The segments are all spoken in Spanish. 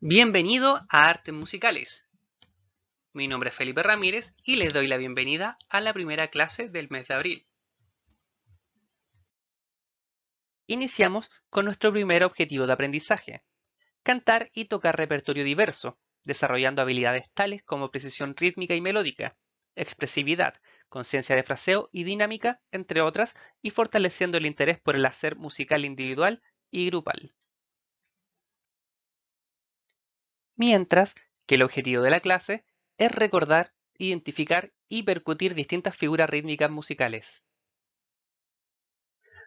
Bienvenido a Artes Musicales. Mi nombre es Felipe Ramírez y les doy la bienvenida a la primera clase del mes de abril. Iniciamos con nuestro primer objetivo de aprendizaje, cantar y tocar repertorio diverso, desarrollando habilidades tales como precisión rítmica y melódica, expresividad, conciencia de fraseo y dinámica, entre otras, y fortaleciendo el interés por el hacer musical individual y grupal. mientras que el objetivo de la clase es recordar, identificar y percutir distintas figuras rítmicas musicales.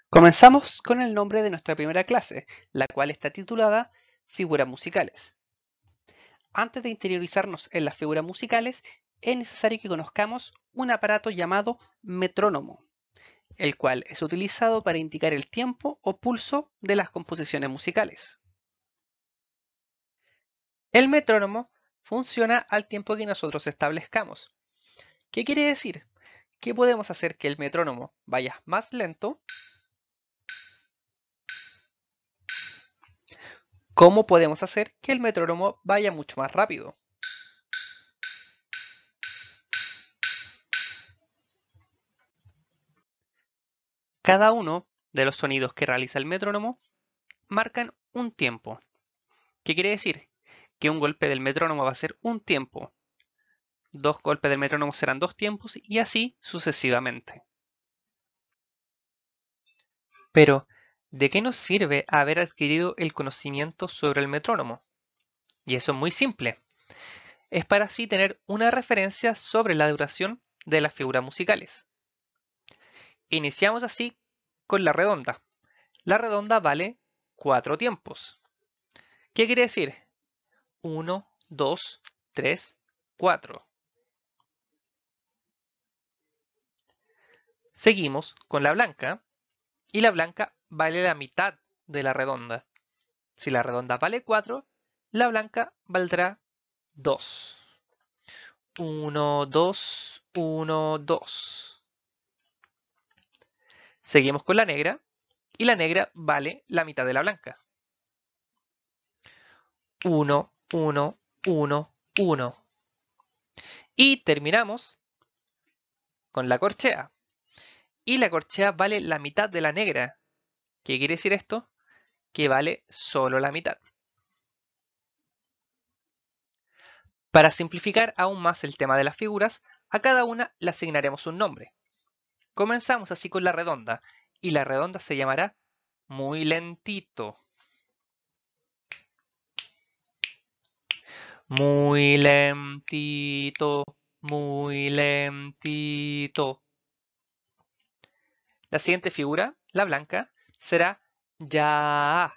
Comenzamos con el nombre de nuestra primera clase, la cual está titulada Figuras musicales. Antes de interiorizarnos en las figuras musicales, es necesario que conozcamos un aparato llamado metrónomo, el cual es utilizado para indicar el tiempo o pulso de las composiciones musicales. El metrónomo funciona al tiempo que nosotros establezcamos. ¿Qué quiere decir? ¿Qué podemos hacer que el metrónomo vaya más lento. ¿Cómo podemos hacer que el metrónomo vaya mucho más rápido? Cada uno de los sonidos que realiza el metrónomo marcan un tiempo. ¿Qué quiere decir? que un golpe del metrónomo va a ser un tiempo, dos golpes del metrónomo serán dos tiempos y así sucesivamente. Pero, ¿de qué nos sirve haber adquirido el conocimiento sobre el metrónomo? Y eso es muy simple. Es para así tener una referencia sobre la duración de las figuras musicales. Iniciamos así con la redonda. La redonda vale cuatro tiempos. ¿Qué quiere decir? 1, 2, 3, 4. Seguimos con la blanca y la blanca vale la mitad de la redonda. Si la redonda vale 4, la blanca valdrá 2. 1, 2, 1, 2. Seguimos con la negra y la negra vale la mitad de la blanca. 1, 1, 1, 1. Y terminamos con la corchea. Y la corchea vale la mitad de la negra. ¿Qué quiere decir esto? Que vale solo la mitad. Para simplificar aún más el tema de las figuras, a cada una le asignaremos un nombre. Comenzamos así con la redonda, y la redonda se llamará muy lentito. Muy lentito, muy lentito. La siguiente figura, la blanca, será ya.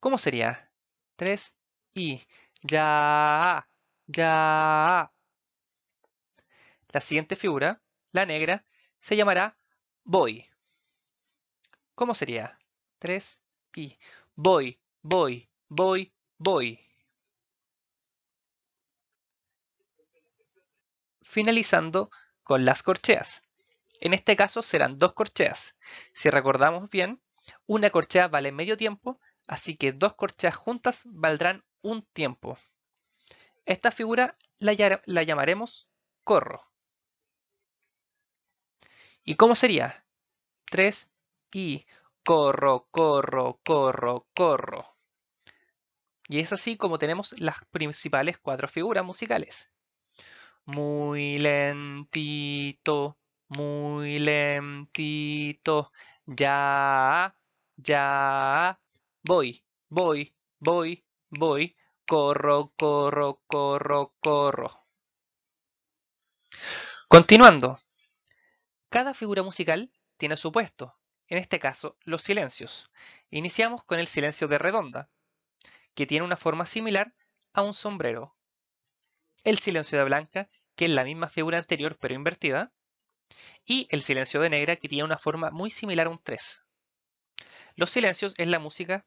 ¿Cómo sería? 3 y ya, ya. La siguiente figura, la negra, se llamará voy. ¿Cómo sería? 3 y voy, voy, voy, voy. finalizando con las corcheas. En este caso serán dos corcheas. Si recordamos bien, una corchea vale medio tiempo, así que dos corcheas juntas valdrán un tiempo. Esta figura la, llamaremos corro. ¿Y cómo sería? 3 y corro, corro, corro, corro. Y es así como tenemos las principales cuatro figuras musicales muy lentito, muy lentito, ya, ya, voy, voy, voy, voy, corro, corro, corro, corro. Continuando, cada figura musical tiene su puesto, en este caso los silencios. Iniciamos con el silencio de redonda, que tiene una forma similar a un sombrero, el silencio de blanca, que es la misma figura anterior pero invertida, y el silencio de negra, que tiene una forma muy similar a un 3. Los silencios en la música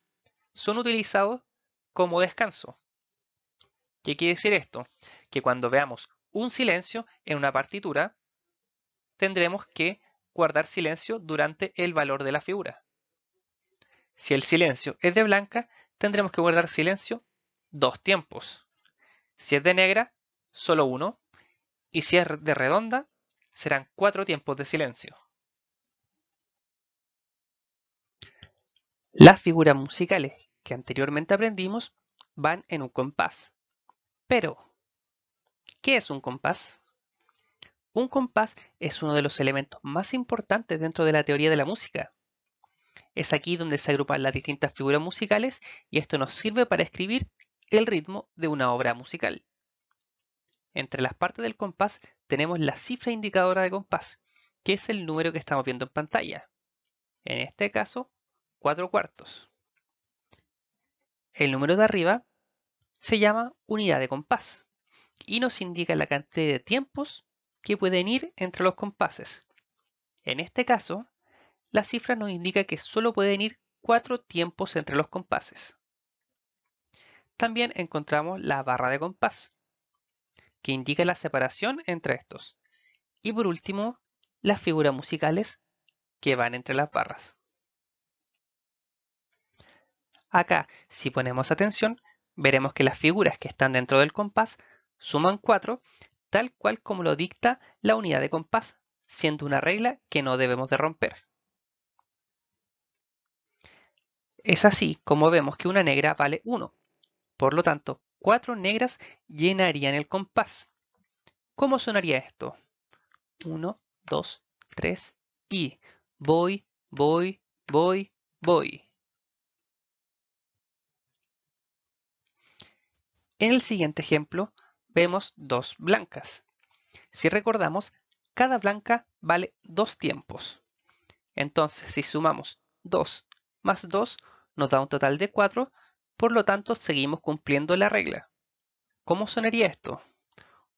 son utilizados como descanso. ¿Qué quiere decir esto? Que cuando veamos un silencio en una partitura, tendremos que guardar silencio durante el valor de la figura. Si el silencio es de blanca, tendremos que guardar silencio dos tiempos. Si es de negra, solo uno, y si es de redonda, serán cuatro tiempos de silencio. Las figuras musicales que anteriormente aprendimos van en un compás. Pero, ¿qué es un compás? Un compás es uno de los elementos más importantes dentro de la teoría de la música. Es aquí donde se agrupan las distintas figuras musicales y esto nos sirve para escribir el ritmo de una obra musical entre las partes del compás tenemos la cifra indicadora de compás, que es el número que estamos viendo en pantalla. En este caso, 4 cuartos. El número de arriba se llama unidad de compás y nos indica la cantidad de tiempos que pueden ir entre los compases. En este caso, la cifra nos indica que solo pueden ir 4 tiempos entre los compases. También encontramos la barra de compás, que indica la separación entre estos. Y por último, las figuras musicales que van entre las barras. Acá, si ponemos atención, veremos que las figuras que están dentro del compás suman 4, tal cual como lo dicta la unidad de compás, siendo una regla que no debemos de romper. Es así como vemos que una negra vale 1, por lo tanto, Cuatro negras llenarían el compás. ¿Cómo sonaría esto? Uno, dos, tres y voy, voy, voy, voy. En el siguiente ejemplo vemos dos blancas. Si recordamos, cada blanca vale dos tiempos. Entonces, si sumamos 2 más 2, nos da un total de 4, por lo tanto, seguimos cumpliendo la regla. ¿Cómo sonaría esto?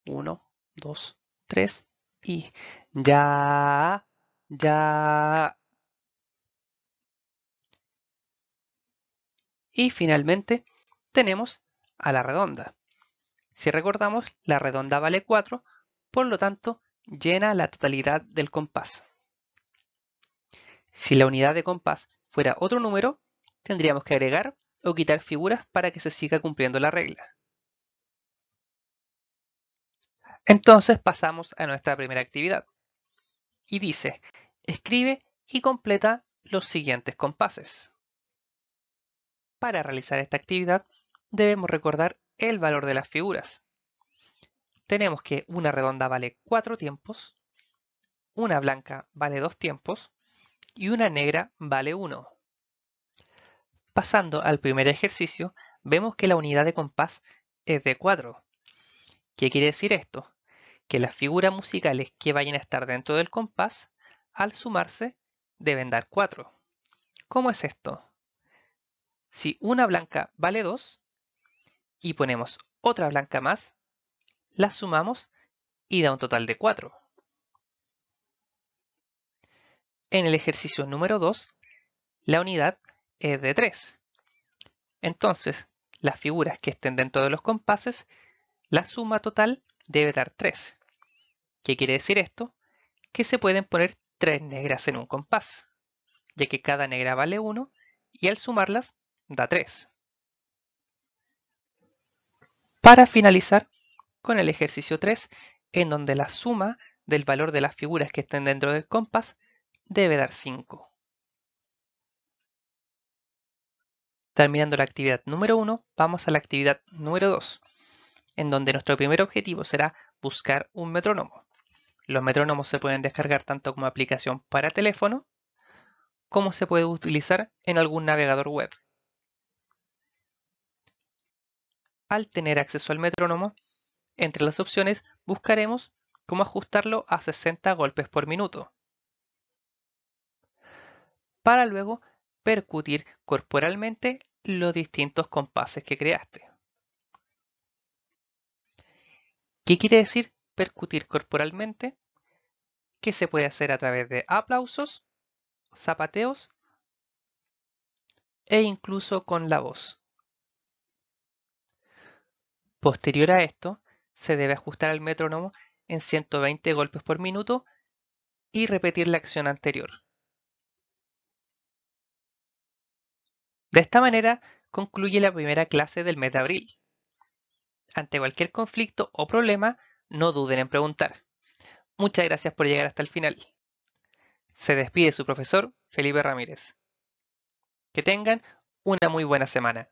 1, 2, 3 y ya, ya. Y finalmente tenemos a la redonda. Si recordamos, la redonda vale 4, por lo tanto llena la totalidad del compás. Si la unidad de compás fuera otro número, tendríamos que agregar o quitar figuras para que se siga cumpliendo la regla. Entonces pasamos a nuestra primera actividad. Y dice, escribe y completa los siguientes compases. Para realizar esta actividad debemos recordar el valor de las figuras. Tenemos que una redonda vale 4 tiempos, una blanca vale 2 tiempos y una negra vale 1. Pasando al primer ejercicio, vemos que la unidad de compás es de 4. ¿Qué quiere decir esto? Que las figuras musicales que vayan a estar dentro del compás, al sumarse, deben dar 4. ¿Cómo es esto? Si una blanca vale 2 y ponemos otra blanca más, la sumamos y da un total de 4. En el ejercicio número 2, la unidad es eh, de 3. Entonces, las figuras que estén dentro de los compases, la suma total debe dar 3. ¿Qué quiere decir esto? Que se pueden poner 3 negras en un compás, ya que cada negra vale 1 y al sumarlas da 3. Para finalizar con el ejercicio 3, en donde la suma del valor de las figuras que estén dentro del compás debe dar 5. Terminando la actividad número 1, vamos a la actividad número 2, en donde nuestro primer objetivo será buscar un metrónomo. Los metrónomos se pueden descargar tanto como aplicación para teléfono, como se puede utilizar en algún navegador web. Al tener acceso al metrónomo, entre las opciones buscaremos cómo ajustarlo a 60 golpes por minuto, para luego percutir corporalmente los distintos compases que creaste. ¿Qué quiere decir percutir corporalmente? Que se puede hacer a través de aplausos, zapateos e incluso con la voz. Posterior a esto, se debe ajustar el metrónomo en 120 golpes por minuto y repetir la acción anterior. De esta manera, concluye la primera clase del mes de abril. Ante cualquier conflicto o problema, no duden en preguntar. Muchas gracias por llegar hasta el final. Se despide su profesor, Felipe Ramírez. Que tengan una muy buena semana.